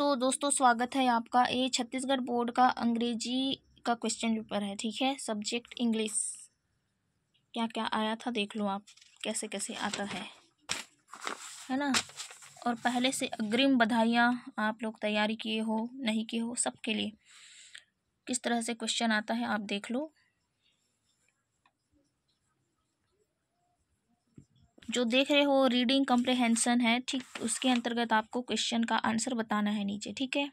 दोस्तों दोस्तों स्वागत है आपका ये छत्तीसगढ़ बोर्ड का अंग्रेजी का क्वेश्चन पेपर है ठीक है सब्जेक्ट इंग्लिश क्या क्या आया था देख लो आप कैसे कैसे आता है है ना और पहले से अग्रिम बधाइयाँ आप लोग तैयारी किए हो नहीं किए हो सबके लिए किस तरह से क्वेश्चन आता है आप देख लो जो देख रहे हो रीडिंग कंप्रेहेंसन है ठीक उसके अंतर्गत आपको क्वेश्चन का आंसर बताना है नीचे ठीक है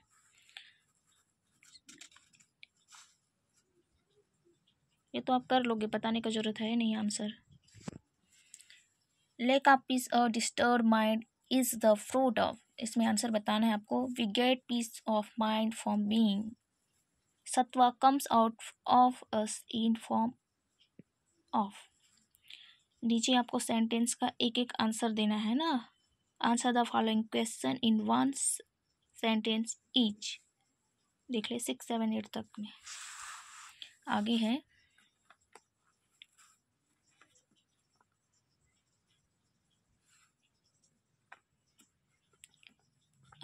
ये तो आप कर लोगे बताने का जरूरत है नहीं आंसर लेक ऑफ पीस और disturb mind is the fruit of इसमें आंसर बताना है आपको we get peace of mind from being sattva comes out of us in form of नीचे आपको सेंटेंस का एक एक आंसर देना है ना answer the following question in one sentence each देख ले सिक्स सेवन एट तक में आगे है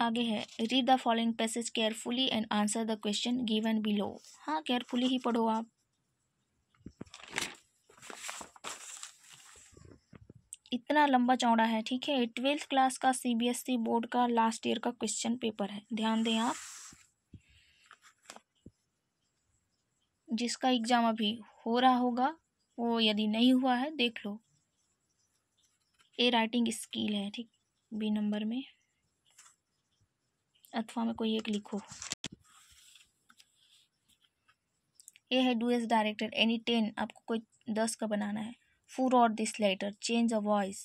आगे है read the following passage carefully and answer the question given below हाँ केयरफुली ही पढ़ो आप इतना लंबा चौड़ा है ठीक है ट्वेल्थ क्लास का सीबीएसई e बोर्ड का लास्ट ईयर का क्वेश्चन पेपर है ध्यान दें आप जिसका एग्ज़ाम अभी हो रहा होगा वो यदि नहीं हुआ है देख लो ए राइटिंग स्किल है ठीक बी नंबर में अथवा में कोई एक लिखो ए है do as directed any ten आपको कोई दस का बनाना है forward this letter change a voice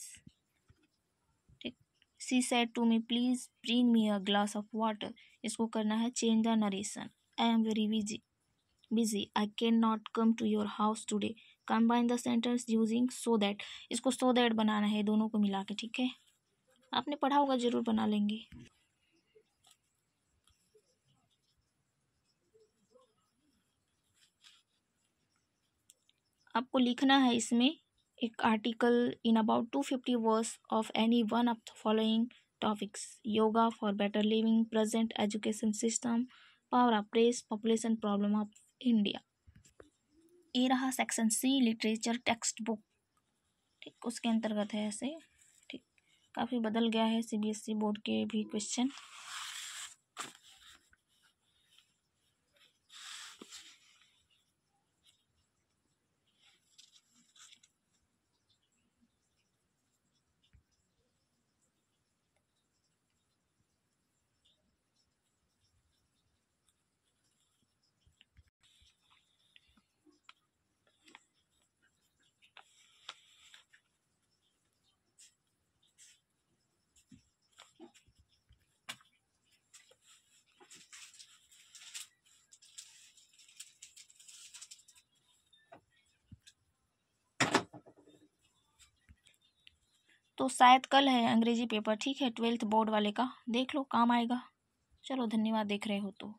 she said to me please bring me a glass of water इसको करना है change the narration I am very busy busy I can not come to your house today combine the sentence using so that इसको so so that बनाना है दोनों को मिला के ठीक है आपने पढ़ा होगा ज़रूर बना लेंगे आपको लिखना है इसमें एक article in about two fifty words of any one of the following topics yoga for better living present education system power of press population problem of India ये रहा section C literature text book ठीक उसके अंतर्गत है ऐसे ठीक काफ़ी बदल गया है C B S E board के भी क्वेश्चन तो शायद कल है अंग्रेजी पेपर ठीक है ट्वेल्थ बोर्ड वाले का देख लो काम आएगा चलो धन्यवाद देख रहे हो तो